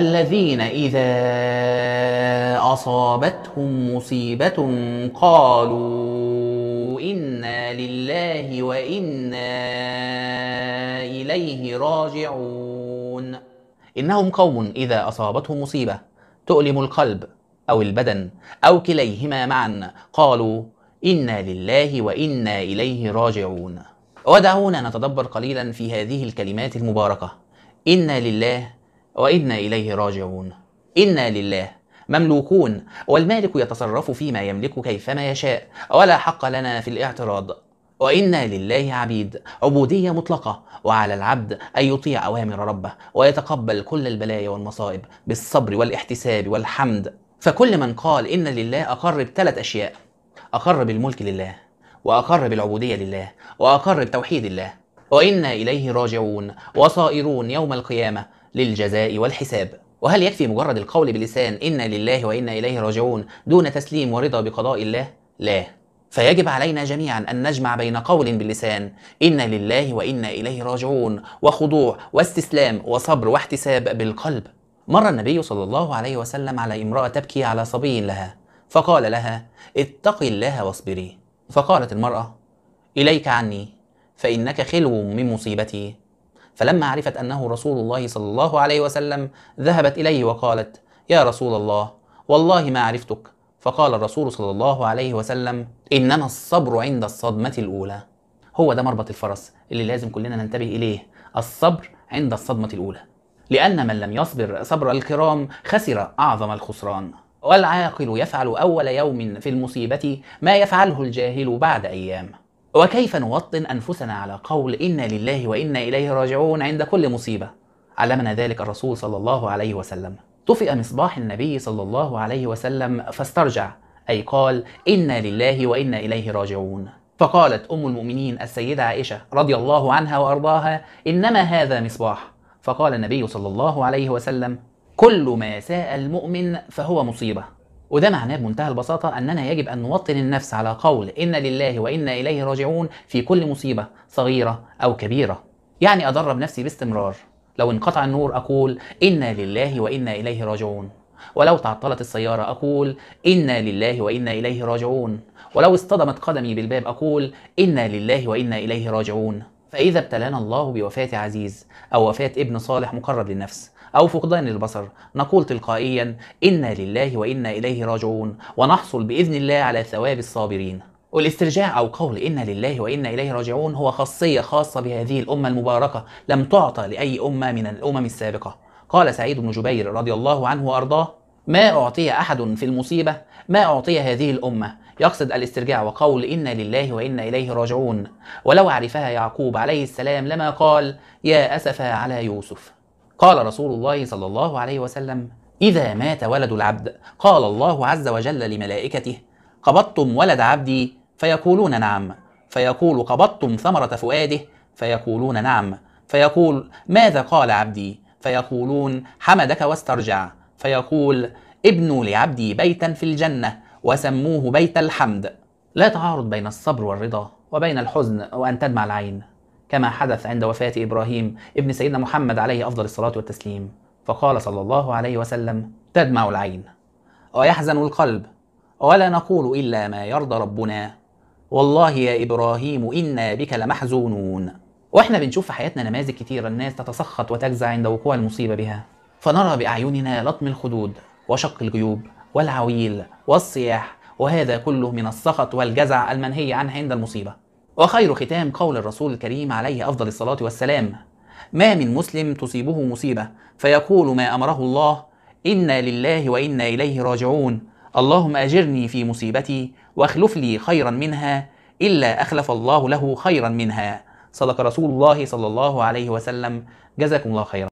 الذين إذا أصابتهم مصيبة قالوا إنا لله وإنا إليه راجعون إنهم قوم إذا أصابتهم مصيبة تؤلم القلب أو البدن أو كليهما معا قالوا إنا لله وإنا إليه راجعون ودعونا نتدبر قليلا في هذه الكلمات المباركة إنا لله وإنا إليه راجعون إنا لله مملوكون والمالك يتصرف فيما يملك كيفما يشاء ولا حق لنا في الاعتراض وإنا لله عبيد عبودية مطلقة وعلى العبد أن يطيع أوامر ربه ويتقبل كل البلايا والمصائب بالصبر والاحتساب والحمد فكل من قال إن لله أقر بثلاث أشياء أقر بالملك لله وأقر بالعبودية لله وأقر بتوحيد الله وإنا إليه راجعون وصائرون يوم القيامة للجزاء والحساب وهل يكفي مجرد القول بلسان إنا لله وإنا إليه راجعون دون تسليم ورضا بقضاء الله؟ لا فيجب علينا جميعا أن نجمع بين قول باللسان إنا لله وإنا إليه راجعون وخضوع واستسلام وصبر واحتساب بالقلب مر النبي صلى الله عليه وسلم على امرأة تبكي على صبي لها فقال لها اتقي الله واصبري فقالت المرأة إليك عني فإنك خلو من مصيبتي فلما عرفت أنه رسول الله صلى الله عليه وسلم ذهبت إليه وقالت يا رسول الله والله ما عرفتك فقال الرسول صلى الله عليه وسلم إنما الصبر عند الصدمة الأولى هو ده مربط الفرس اللي لازم كلنا ننتبه إليه الصبر عند الصدمة الأولى لأن من لم يصبر صبر الكرام خسر أعظم الخسران والعاقل يفعل أول يوم في المصيبة ما يفعله الجاهل بعد أيام وكيف نوطن أنفسنا على قول إنا لله وإنا إليه راجعون عند كل مصيبة علمنا ذلك الرسول صلى الله عليه وسلم طفئ مصباح النبي صلى الله عليه وسلم فاسترجع أي قال إنا لله وإنا إليه راجعون فقالت أم المؤمنين السيدة عائشة رضي الله عنها وأرضاها إنما هذا مصباح فقال النبي صلى الله عليه وسلم كل ما ساء المؤمن فهو مصيبة وده معناه بمنتهى البساطة أننا يجب أن نوطن النفس على قول إن لله وإنا إليه راجعون في كل مصيبة صغيرة أو كبيرة يعني أدرب نفسي باستمرار لو انقطع النور أقول إنا لله وإنا إليه راجعون ولو تعطلت السيارة أقول إنا لله وإنا إليه راجعون ولو اصطدمت قدمي بالباب أقول إنا لله وإنا إليه راجعون فإذا ابتلانا الله بوفاة عزيز أو وفاة ابن صالح مقرب للنفس أو فقدان البصر نقول تلقائيا إنا لله وإنا إليه راجعون ونحصل بإذن الله على ثواب الصابرين والاسترجاع أو قول إنا لله وإنا إليه راجعون هو خاصية خاصة بهذه الأمة المباركة لم تعطى لأي أمة من الأمم السابقة قال سعيد بن جبير رضي الله عنه وأرضاه ما أعطي أحد في المصيبة ما أعطي هذه الأمة يقصد الاسترجاع وقول إنا لله وإنا إليه راجعون ولو عرفها يعقوب عليه السلام لما قال يا أسفا على يوسف قال رسول الله صلى الله عليه وسلم إذا مات ولد العبد قال الله عز وجل لملائكته قبضتم ولد عبدي فيقولون نعم فيقول قبضتم ثمرة فؤاده فيقولون نعم فيقول ماذا قال عبدي فيقولون حمدك واسترجع فيقول ابنوا لعبدي بيتا في الجنة وسموه بيت الحمد لا تعارض بين الصبر والرضا وبين الحزن وأن تدمع العين كما حدث عند وفاة إبراهيم ابن سيدنا محمد عليه أفضل الصلاة والتسليم فقال صلى الله عليه وسلم تدمع العين ويحزن القلب ولا نقول إلا ما يرضى ربنا والله يا إبراهيم إنا بك لمحزونون وإحنا بنشوف في حياتنا نماذج كثيرة الناس تتسخط وتجزع عند وقوع المصيبة بها فنرى بأعيننا لطم الخدود وشق الجيوب والعويل والصياح وهذا كله من السخط والجزع المنهي عنه عند المصيبة وخير ختام قول الرسول الكريم عليه أفضل الصلاة والسلام ما من مسلم تصيبه مصيبة فيقول ما أمره الله إنا لله وإنا إليه راجعون اللهم أجرني في مصيبتي واخلف لي خيرا منها إلا أخلف الله له خيرا منها صدق رسول الله صلى الله عليه وسلم جزاكم الله خيرا